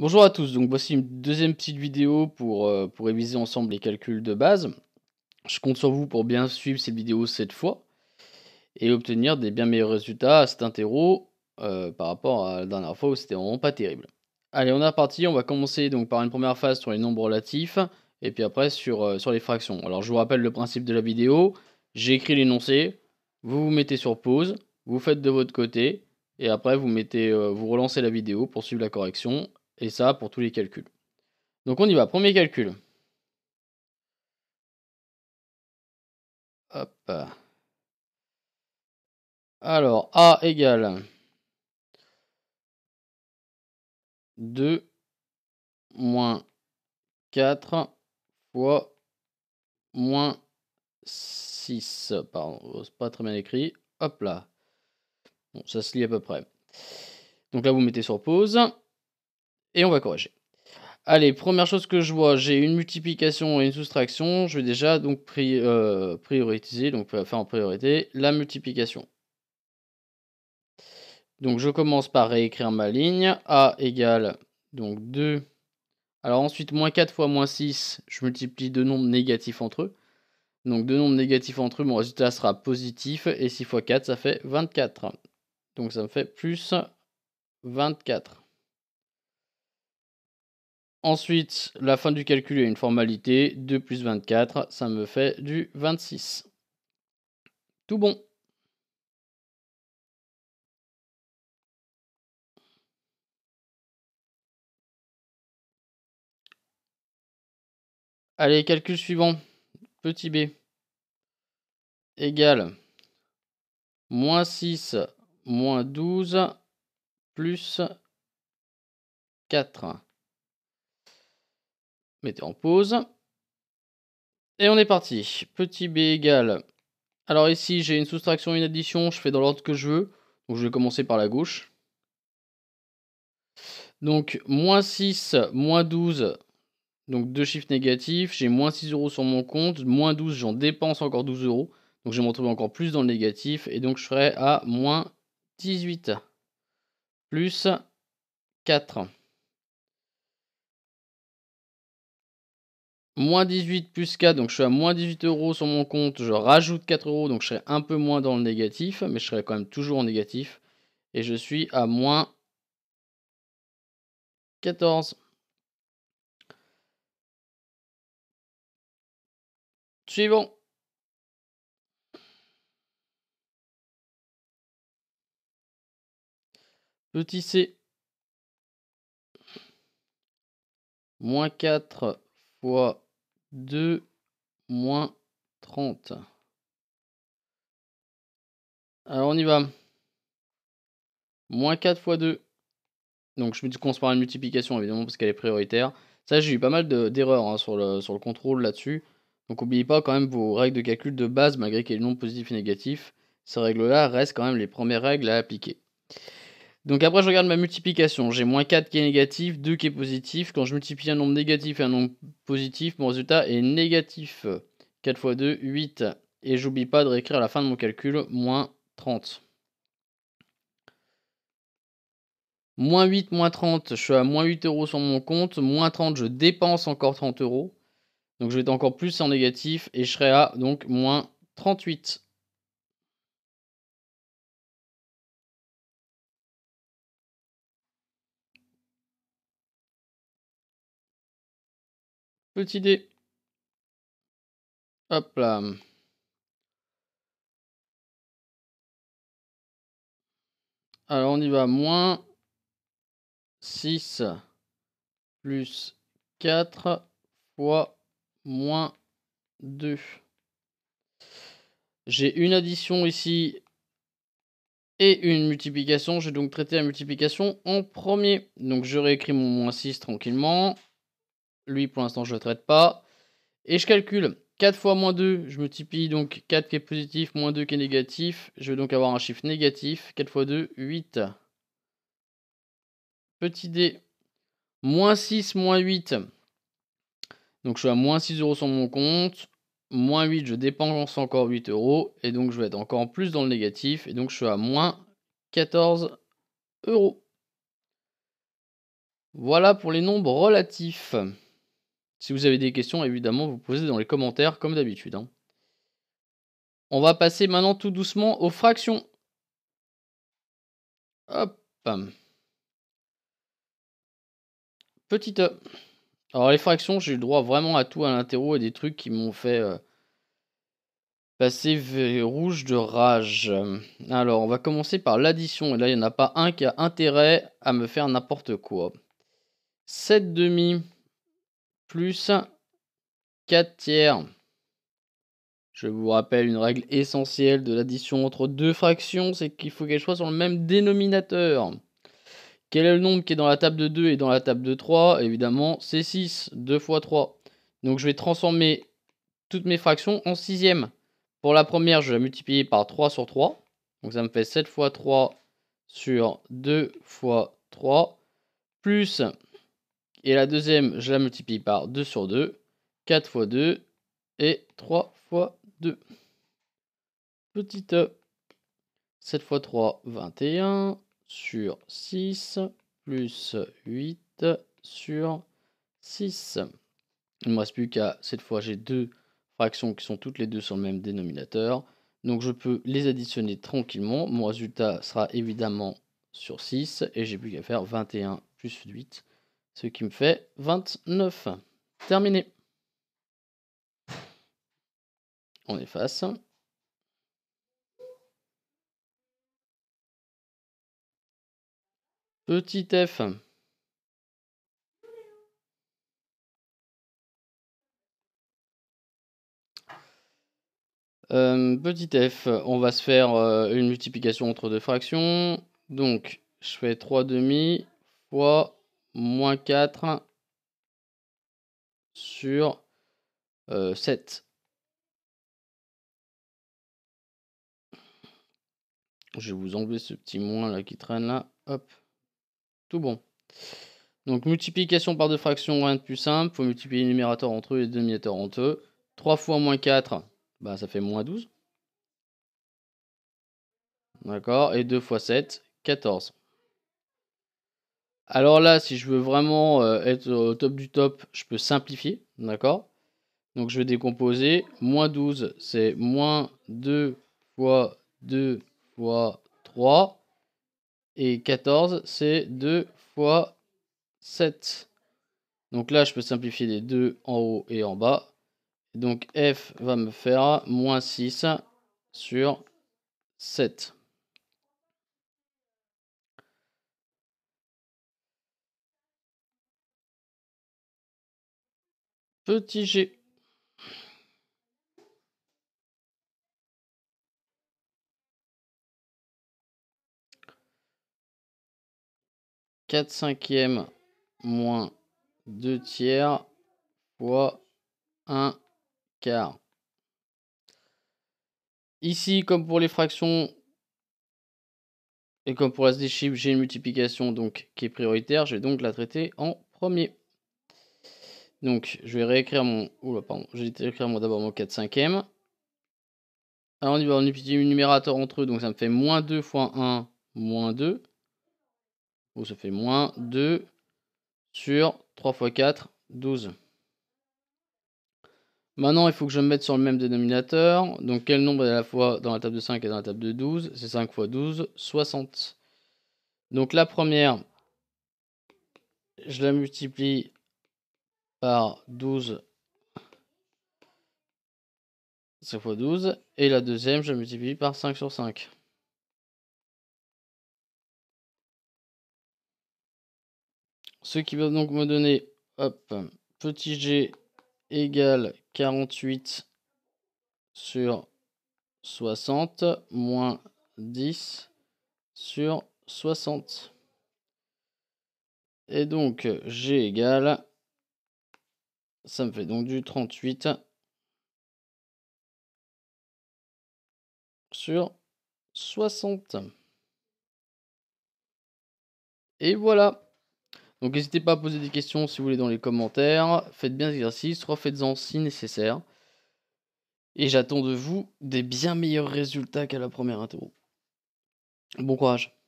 Bonjour à tous, donc voici une deuxième petite vidéo pour, euh, pour réviser ensemble les calculs de base. Je compte sur vous pour bien suivre cette vidéo cette fois et obtenir des bien meilleurs résultats à cet interro euh, par rapport à la dernière fois où c'était vraiment pas terrible. Allez, on est reparti, on va commencer donc par une première phase sur les nombres relatifs et puis après sur, euh, sur les fractions. Alors je vous rappelle le principe de la vidéo, j'ai écrit l'énoncé, vous vous mettez sur pause, vous faites de votre côté, et après vous mettez, vous relancez la vidéo pour suivre la correction et ça pour tous les calculs. Donc on y va, premier calcul. Hop. Alors, A égale 2 moins 4 fois moins 6. Pardon, c'est pas très bien écrit. Hop là. Bon, ça se lit à peu près. Donc là, vous mettez sur pause. Et on va corriger. Allez, première chose que je vois, j'ai une multiplication et une soustraction. Je vais déjà donc euh, prioriser, donc euh, faire en priorité la multiplication. Donc je commence par réécrire ma ligne. A égale donc 2. Alors ensuite, moins 4 fois moins 6, je multiplie deux nombres négatifs entre eux. Donc deux nombres négatifs entre eux, mon résultat sera positif. Et 6 fois 4, ça fait 24. Donc ça me fait plus 24. Ensuite, la fin du calcul est une formalité. 2 plus 24, ça me fait du 26. Tout bon. Allez, calcul suivant. Petit b égale moins 6, moins 12, plus 4. Mettez en pause. Et on est parti. Petit b égale. Alors ici, j'ai une soustraction, une addition. Je fais dans l'ordre que je veux. Donc je vais commencer par la gauche. Donc moins 6, moins 12. Donc deux chiffres négatifs. J'ai moins 6 euros sur mon compte. Moins 12, j'en dépense encore 12 euros. Donc je vais me retrouver encore plus dans le négatif. Et donc je serai à moins 18. Plus 4. moins 18 plus 4, donc je suis à moins 18 euros sur mon compte, je rajoute 4 euros, donc je serai un peu moins dans le négatif, mais je serai quand même toujours en négatif. Et je suis à moins 14. Suivant. Petit C. Moins 4 fois 2 moins 30. Alors on y va. Moins 4 fois 2. Donc je me dis qu'on se parle de multiplication évidemment parce qu'elle est prioritaire. Ça j'ai eu pas mal d'erreurs de, hein, sur, le, sur le contrôle là-dessus. Donc n'oubliez pas quand même vos règles de calcul de base malgré qu'il y ait le nombre positif et négatif. Ces règles-là restent quand même les premières règles à appliquer. Donc après, je regarde ma multiplication. J'ai moins 4 qui est négatif, 2 qui est positif. Quand je multiplie un nombre négatif et un nombre positif, mon résultat est négatif. 4 fois 2, 8. Et j'oublie pas de réécrire à la fin de mon calcul, moins 30. Moins 8, moins 30, je suis à moins 8 euros sur mon compte. Moins 30, je dépense encore 30 euros. Donc je vais être encore plus en négatif et je serai à donc moins 38. idée Hop là. Alors on y va. Moins 6 plus 4 fois moins 2. J'ai une addition ici et une multiplication. J'ai donc traité la multiplication en premier. Donc je réécris mon moins 6 tranquillement. Lui, pour l'instant, je ne le traite pas. Et je calcule 4 fois moins 2, je multiplie donc 4 qui est positif, moins 2 qui est négatif. Je vais donc avoir un chiffre négatif. 4 fois 2, 8. Petit d, moins 6, moins 8. Donc je suis à moins 6 euros sur mon compte. Moins 8, je dépense encore 8 euros. Et donc je vais être encore plus dans le négatif. Et donc je suis à moins 14 euros. Voilà pour les nombres relatifs. Si vous avez des questions, évidemment, vous posez dans les commentaires, comme d'habitude. Hein. On va passer maintenant tout doucement aux fractions. Hop. petite. Alors les fractions, j'ai eu le droit vraiment à tout à l'interro et des trucs qui m'ont fait euh, passer rouge de rage. Alors on va commencer par l'addition. Et là, il n'y en a pas un qui a intérêt à me faire n'importe quoi. 7,5... demi plus 4 tiers. Je vous rappelle une règle essentielle de l'addition entre deux fractions, c'est qu'il faut qu'elles soient sur le même dénominateur. Quel est le nombre qui est dans la table de 2 et dans la table de 3 Évidemment, c'est 6, 2 fois 3. Donc je vais transformer toutes mes fractions en sixième. Pour la première, je vais la multiplier par 3 sur 3. Donc ça me fait 7 fois 3 sur 2 fois 3, plus et la deuxième, je la multiplie par 2 sur 2. 4 fois 2 et 3 fois 2. Petite 7 fois 3, 21 sur 6 plus 8 sur 6. Il ne me reste plus qu'à, cette fois j'ai deux fractions qui sont toutes les deux sur le même dénominateur. Donc je peux les additionner tranquillement. Mon résultat sera évidemment sur 6 et j'ai plus qu'à faire 21 plus 8 ce qui me fait 29. Terminé. On efface. Petit f. Euh, petit f, on va se faire euh, une multiplication entre deux fractions. Donc, je fais 3 demi fois moins 4 sur 7. Euh, Je vais vous enlever ce petit moins là qui traîne là. Hop. Tout bon. Donc multiplication par deux fractions, rien de plus simple. Il faut multiplier les numérateurs entre eux et les dénominateurs entre eux. 3 fois moins 4, bah, ça fait moins 12. D'accord Et 2 fois 7, 14. Alors là, si je veux vraiment euh, être au top du top, je peux simplifier, d'accord Donc je vais décomposer. Moins 12, c'est moins 2 fois 2 fois 3. Et 14, c'est 2 fois 7. Donc là, je peux simplifier les deux en haut et en bas. Donc f va me faire moins 6 sur 7. Petit G. Quatre cinquièmes moins deux tiers fois un quart. Ici, comme pour les fractions et comme pour la chiffres, j'ai une multiplication donc qui est prioritaire. Je vais donc la traiter en premier. Donc, je vais réécrire mon... Oula, pardon. Je vais réécrire d'abord mon 4 5e. Alors, on va multiplier le numérateur entre eux, donc ça me fait moins 2 fois 1, moins 2. Donc, ça fait moins 2 sur 3 fois 4, 12. Maintenant, il faut que je me mette sur le même dénominateur. Donc, quel nombre est à la fois dans la table de 5 et dans la table de 12 C'est 5 fois 12, 60. Donc, la première, je la multiplie par 12, 5 fois 12, et la deuxième, je multiplie par 5 sur 5. Ce qui va donc me donner, hop, petit g égale 48 sur 60 moins 10 sur 60. Et donc, g égale ça me fait donc du 38 sur 60. Et voilà. Donc n'hésitez pas à poser des questions si vous voulez dans les commentaires. Faites bien l'exercice, refaites-en si nécessaire. Et j'attends de vous des bien meilleurs résultats qu'à la première interro. Bon courage.